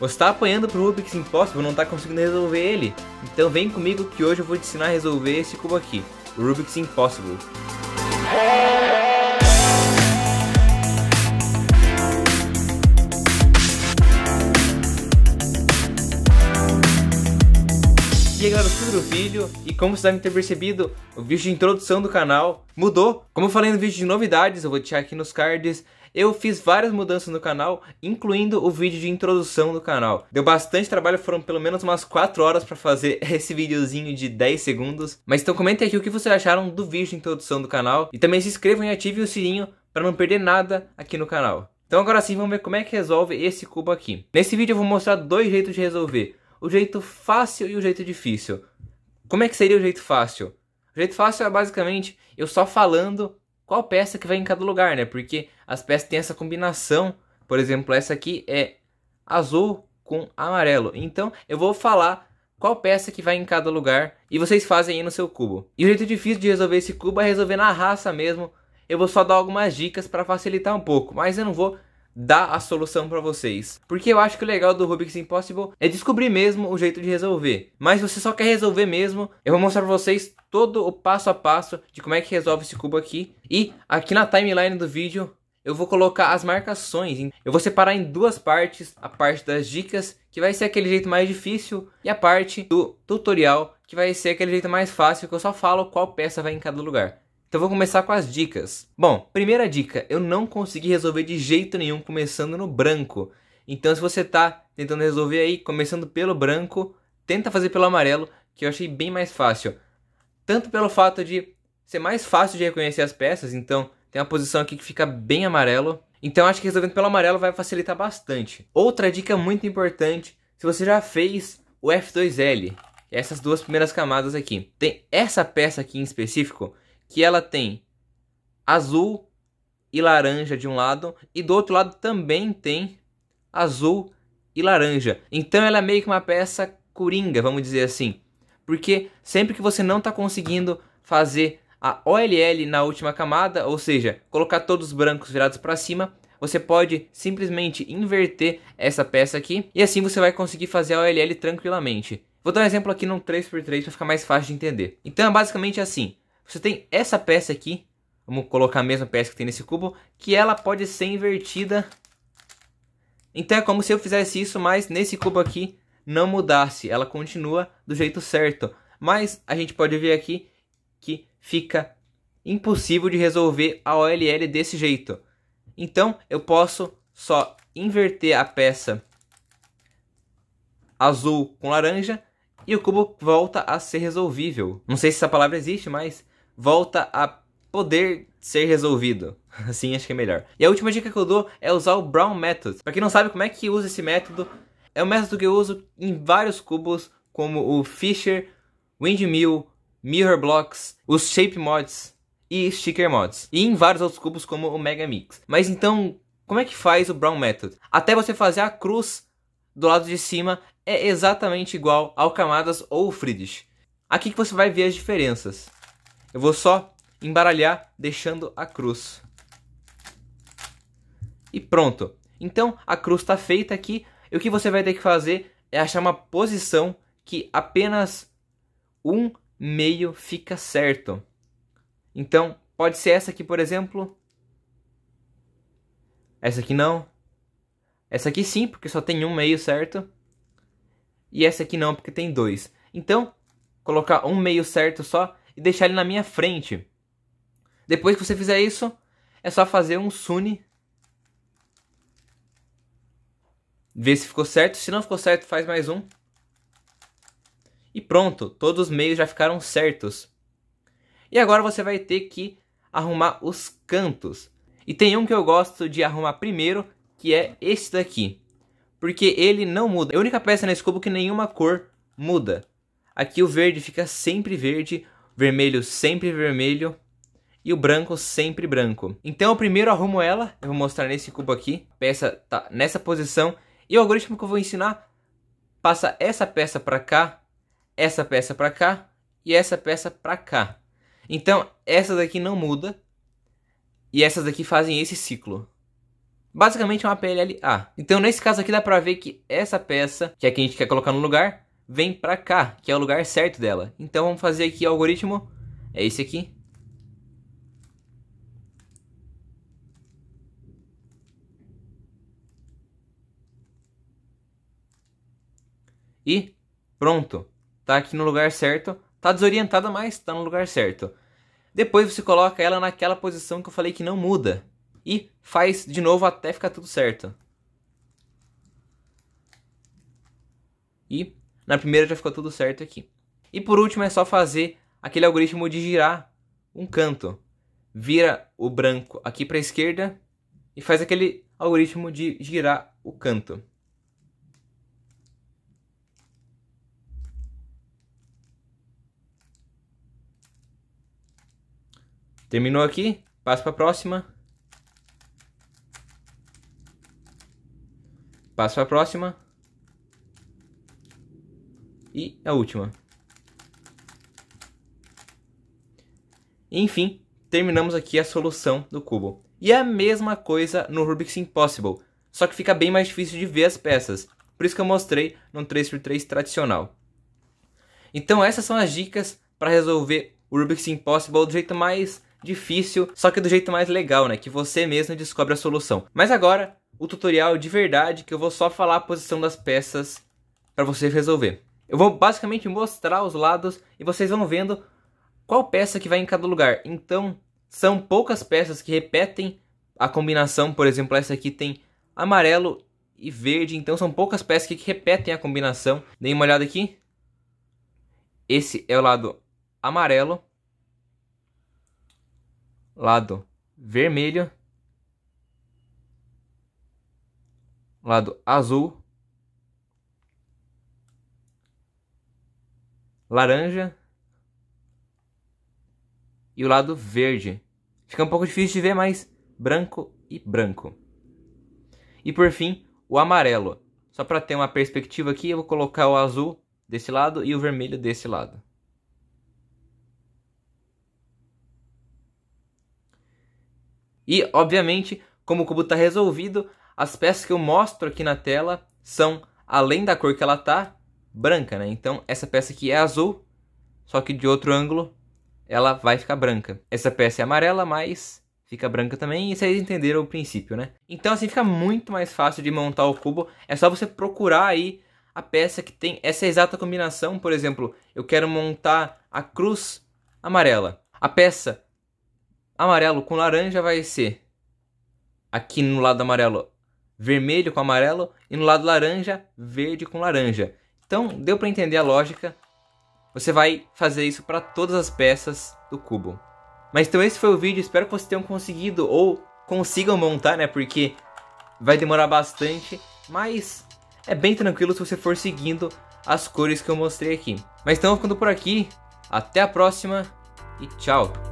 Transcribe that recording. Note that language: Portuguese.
Você está apanhando pro Rubik's Impossible, não está conseguindo resolver ele. Então vem comigo que hoje eu vou te ensinar a resolver esse cubo aqui, o Rubik's Impossible. E aí galera, eu do vídeo e como vocês devem ter percebido, o vídeo de introdução do canal mudou. Como eu falei no vídeo de novidades, eu vou deixar aqui nos cards eu fiz várias mudanças no canal, incluindo o vídeo de introdução do canal. Deu bastante trabalho, foram pelo menos umas 4 horas para fazer esse videozinho de 10 segundos. Mas então comentem aqui o que vocês acharam do vídeo de introdução do canal. E também se inscrevam e ativem o sininho para não perder nada aqui no canal. Então agora sim, vamos ver como é que resolve esse cubo aqui. Nesse vídeo eu vou mostrar dois jeitos de resolver. O jeito fácil e o jeito difícil. Como é que seria o jeito fácil? O jeito fácil é basicamente eu só falando qual peça que vai em cada lugar, né? Porque as peças têm essa combinação. Por exemplo, essa aqui é azul com amarelo. Então, eu vou falar qual peça que vai em cada lugar e vocês fazem aí no seu cubo. E o jeito difícil de resolver esse cubo é resolver na raça mesmo. Eu vou só dar algumas dicas para facilitar um pouco, mas eu não vou dar a solução para vocês. Porque eu acho que o legal do Rubik's Impossible é descobrir mesmo o jeito de resolver. Mas se você só quer resolver mesmo, eu vou mostrar para vocês todo o passo a passo de como é que resolve esse cubo aqui. E aqui na timeline do vídeo eu vou colocar as marcações. Eu vou separar em duas partes a parte das dicas, que vai ser aquele jeito mais difícil, e a parte do tutorial, que vai ser aquele jeito mais fácil, que eu só falo qual peça vai em cada lugar. Então vou começar com as dicas. Bom, primeira dica, eu não consegui resolver de jeito nenhum começando no branco. Então se você tá tentando resolver aí começando pelo branco, tenta fazer pelo amarelo, que eu achei bem mais fácil. Tanto pelo fato de ser mais fácil de reconhecer as peças, então tem uma posição aqui que fica bem amarelo. Então acho que resolvendo pelo amarelo vai facilitar bastante. Outra dica muito importante, se você já fez o F2L, essas duas primeiras camadas aqui. Tem essa peça aqui em específico que ela tem azul e laranja de um lado e do outro lado também tem azul e laranja. Então ela é meio que uma peça coringa, vamos dizer assim. Porque sempre que você não está conseguindo fazer a OLL na última camada, ou seja, colocar todos os brancos virados para cima, você pode simplesmente inverter essa peça aqui e assim você vai conseguir fazer a OLL tranquilamente. Vou dar um exemplo aqui num 3x3 para ficar mais fácil de entender. Então é basicamente assim, você tem essa peça aqui, vamos colocar a mesma peça que tem nesse cubo, que ela pode ser invertida. Então é como se eu fizesse isso, mas nesse cubo aqui não mudasse. Ela continua do jeito certo. Mas a gente pode ver aqui que fica impossível de resolver a OLL desse jeito. Então eu posso só inverter a peça azul com laranja e o cubo volta a ser resolvível. Não sei se essa palavra existe, mas volta a poder ser resolvido. Assim acho que é melhor. E a última dica que eu dou é usar o Brown Method. Para quem não sabe como é que usa esse método, é um método que eu uso em vários cubos, como o Fisher, Windmill, Mirror Blocks, os Shape Mods e Sticker Mods. E em vários outros cubos, como o Mega Mix. Mas então, como é que faz o Brown Method? Até você fazer a cruz do lado de cima é exatamente igual ao Camadas ou Friedrich. Aqui que você vai ver as diferenças. Eu vou só embaralhar deixando a cruz. E pronto. Então a cruz está feita aqui. E o que você vai ter que fazer é achar uma posição que apenas um meio fica certo. Então pode ser essa aqui, por exemplo. Essa aqui não. Essa aqui sim, porque só tem um meio certo. E essa aqui não, porque tem dois. Então, colocar um meio certo só e deixar ele na minha frente. Depois que você fizer isso, é só fazer um Sune. Ver se ficou certo. Se não ficou certo, faz mais um. E pronto, todos os meios já ficaram certos. E agora você vai ter que arrumar os cantos. E tem um que eu gosto de arrumar primeiro, que é esse daqui. Porque ele não muda. É a única peça na cubo que nenhuma cor muda. Aqui o verde fica sempre verde, vermelho sempre vermelho e o branco sempre branco. Então eu primeiro arrumo ela, eu vou mostrar nesse cubo aqui, a peça tá nessa posição, e o algoritmo que eu vou ensinar passa essa peça para cá, essa peça para cá e essa peça para cá. Então essa daqui não muda e essas daqui fazem esse ciclo. Basicamente é uma PLLA. Então nesse caso aqui dá para ver que essa peça, que é a que a gente quer colocar no lugar, vem para cá, que é o lugar certo dela. Então vamos fazer aqui o algoritmo, é esse aqui. E pronto, tá aqui no lugar certo, tá desorientada, mas tá no lugar certo. Depois você coloca ela naquela posição que eu falei que não muda e faz de novo até ficar tudo certo. E na primeira já ficou tudo certo aqui. E por último é só fazer aquele algoritmo de girar um canto. Vira o branco aqui para a esquerda e faz aquele algoritmo de girar o canto. Terminou aqui, passa para a próxima. Passa para a próxima. E a última. Enfim, terminamos aqui a solução do cubo. E a mesma coisa no Rubik's Impossible, só que fica bem mais difícil de ver as peças. Por isso que eu mostrei no 3x3 tradicional. Então essas são as dicas para resolver o Rubik's Impossible do jeito mais difícil, só que do jeito mais legal, né? Que você mesmo descobre a solução. Mas agora, o tutorial de verdade que eu vou só falar a posição das peças para você resolver. Eu vou basicamente mostrar os lados e vocês vão vendo qual peça que vai em cada lugar. Então, são poucas peças que repetem a combinação. Por exemplo, essa aqui tem amarelo e verde. Então, são poucas peças que repetem a combinação. Dêem uma olhada aqui. Esse é o lado amarelo. Lado vermelho. Lado azul. laranja e o lado verde. Fica um pouco difícil de ver, mas branco e branco. E por fim, o amarelo. Só para ter uma perspectiva aqui, eu vou colocar o azul desse lado e o vermelho desse lado. E, obviamente, como o cubo está resolvido, as peças que eu mostro aqui na tela são, além da cor que ela está, branca, né? Então essa peça aqui é azul, só que de outro ângulo ela vai ficar branca. Essa peça é amarela, mas fica branca também, e vocês entenderam o princípio, né? Então assim fica muito mais fácil de montar o cubo, é só você procurar aí a peça que tem essa exata combinação, por exemplo, eu quero montar a cruz amarela. A peça amarelo com laranja vai ser aqui no lado amarelo vermelho com amarelo e no lado laranja verde com laranja. Então, deu para entender a lógica. Você vai fazer isso para todas as peças do cubo. Mas então esse foi o vídeo, espero que vocês tenham conseguido ou consigam montar, né? Porque vai demorar bastante, mas é bem tranquilo se você for seguindo as cores que eu mostrei aqui. Mas então ficando por aqui, até a próxima e tchau!